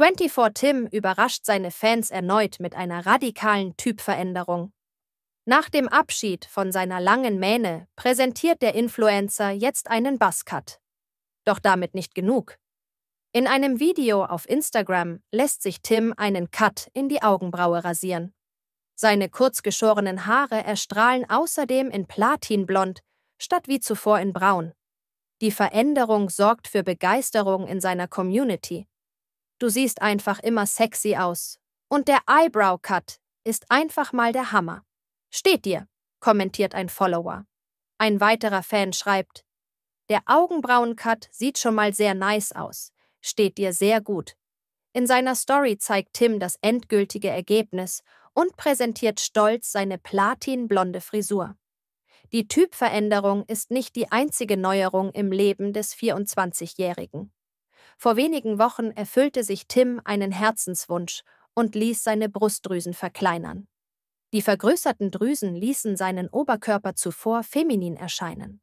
24 Tim überrascht seine Fans erneut mit einer radikalen Typveränderung. Nach dem Abschied von seiner langen Mähne präsentiert der Influencer jetzt einen Buzzcut. Doch damit nicht genug. In einem Video auf Instagram lässt sich Tim einen Cut in die Augenbraue rasieren. Seine kurzgeschorenen Haare erstrahlen außerdem in Platinblond statt wie zuvor in Braun. Die Veränderung sorgt für Begeisterung in seiner Community. Du siehst einfach immer sexy aus. Und der Eyebrow-Cut ist einfach mal der Hammer. Steht dir, kommentiert ein Follower. Ein weiterer Fan schreibt, der Augenbrauen-Cut sieht schon mal sehr nice aus, steht dir sehr gut. In seiner Story zeigt Tim das endgültige Ergebnis und präsentiert stolz seine platinblonde Frisur. Die Typveränderung ist nicht die einzige Neuerung im Leben des 24-Jährigen. Vor wenigen Wochen erfüllte sich Tim einen Herzenswunsch und ließ seine Brustdrüsen verkleinern. Die vergrößerten Drüsen ließen seinen Oberkörper zuvor feminin erscheinen.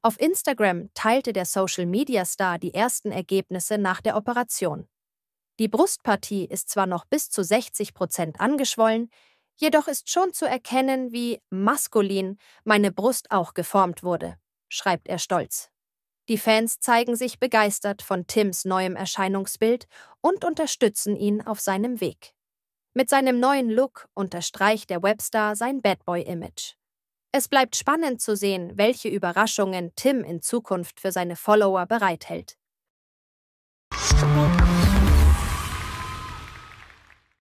Auf Instagram teilte der Social-Media-Star die ersten Ergebnisse nach der Operation. Die Brustpartie ist zwar noch bis zu 60 Prozent angeschwollen, jedoch ist schon zu erkennen, wie maskulin meine Brust auch geformt wurde, schreibt er stolz. Die Fans zeigen sich begeistert von Tims neuem Erscheinungsbild und unterstützen ihn auf seinem Weg. Mit seinem neuen Look unterstreicht der Webstar sein Bad Boy-Image. Es bleibt spannend zu sehen, welche Überraschungen Tim in Zukunft für seine Follower bereithält.